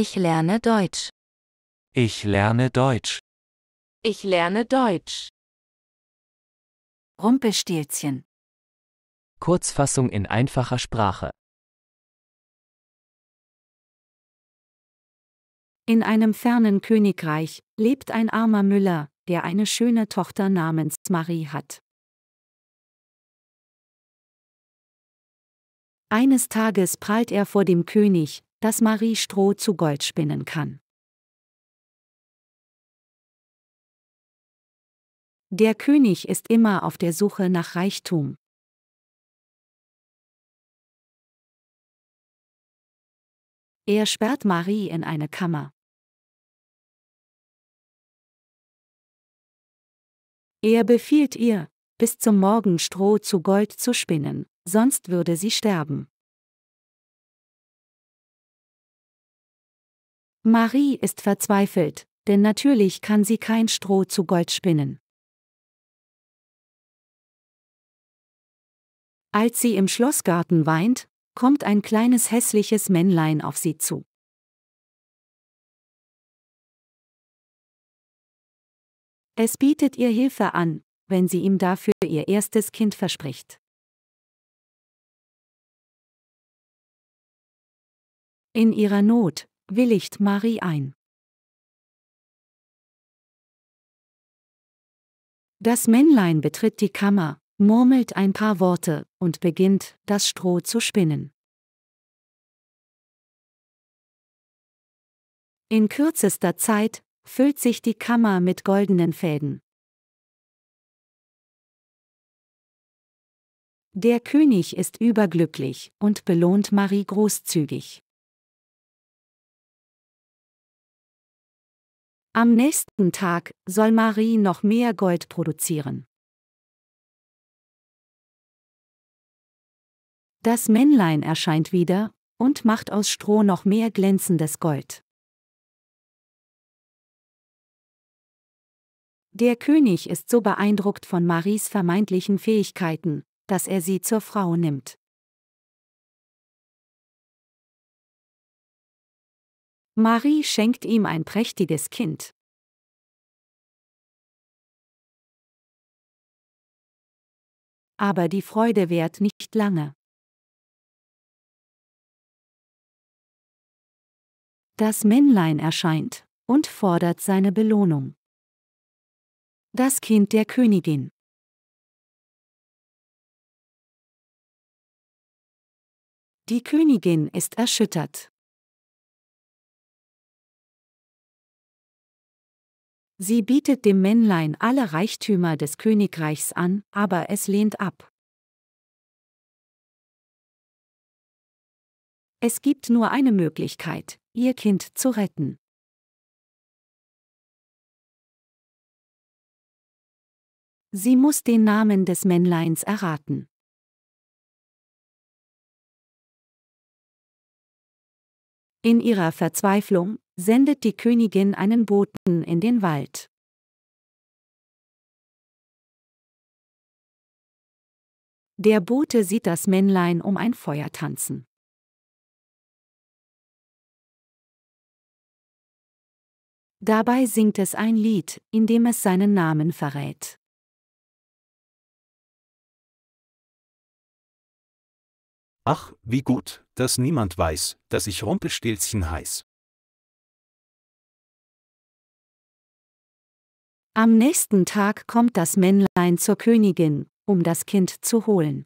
Ich lerne Deutsch. Ich lerne Deutsch. Ich lerne Deutsch. Rumpelstilzchen. Kurzfassung in einfacher Sprache. In einem fernen Königreich lebt ein armer Müller, der eine schöne Tochter namens Marie hat. Eines Tages prallt er vor dem König, dass Marie Stroh zu Gold spinnen kann. Der König ist immer auf der Suche nach Reichtum. Er sperrt Marie in eine Kammer. Er befiehlt ihr, bis zum Morgen Stroh zu Gold zu spinnen, sonst würde sie sterben. Marie ist verzweifelt, denn natürlich kann sie kein Stroh zu Gold spinnen. Als sie im Schlossgarten weint, kommt ein kleines hässliches Männlein auf sie zu. Es bietet ihr Hilfe an, wenn sie ihm dafür ihr erstes Kind verspricht. In ihrer Not willigt Marie ein. Das Männlein betritt die Kammer, murmelt ein paar Worte und beginnt, das Stroh zu spinnen. In kürzester Zeit füllt sich die Kammer mit goldenen Fäden. Der König ist überglücklich und belohnt Marie großzügig. Am nächsten Tag soll Marie noch mehr Gold produzieren. Das Männlein erscheint wieder und macht aus Stroh noch mehr glänzendes Gold. Der König ist so beeindruckt von Maries vermeintlichen Fähigkeiten, dass er sie zur Frau nimmt. Marie schenkt ihm ein prächtiges Kind. Aber die Freude währt nicht lange. Das Männlein erscheint und fordert seine Belohnung. Das Kind der Königin. Die Königin ist erschüttert. Sie bietet dem Männlein alle Reichtümer des Königreichs an, aber es lehnt ab. Es gibt nur eine Möglichkeit, ihr Kind zu retten. Sie muss den Namen des Männleins erraten. In ihrer Verzweiflung sendet die Königin einen Boten in den Wald. Der Bote sieht das Männlein um ein Feuer tanzen. Dabei singt es ein Lied, in dem es seinen Namen verrät. Ach, wie gut, dass niemand weiß, dass ich Rumpelstilzchen heiß. Am nächsten Tag kommt das Männlein zur Königin, um das Kind zu holen.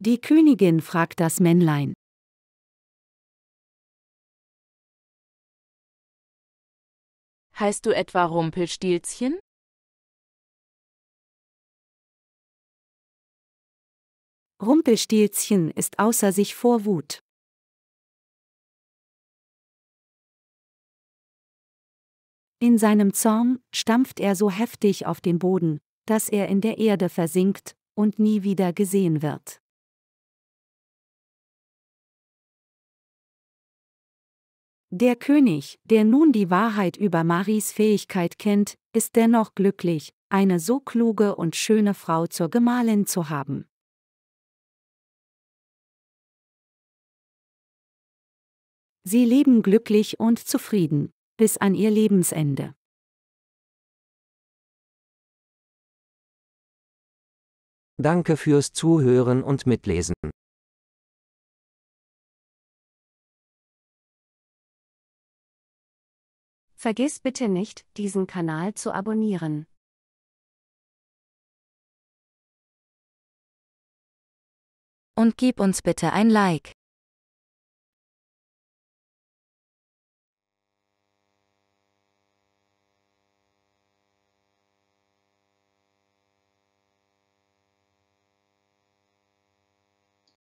Die Königin fragt das Männlein. Heißt du etwa Rumpelstilzchen? Rumpelstilzchen ist außer sich vor Wut. In seinem Zorn stampft er so heftig auf den Boden, dass er in der Erde versinkt und nie wieder gesehen wird. Der König, der nun die Wahrheit über Maris Fähigkeit kennt, ist dennoch glücklich, eine so kluge und schöne Frau zur Gemahlin zu haben. Sie leben glücklich und zufrieden bis an ihr Lebensende. Danke fürs Zuhören und Mitlesen. Vergiss bitte nicht, diesen Kanal zu abonnieren. Und gib uns bitte ein Like.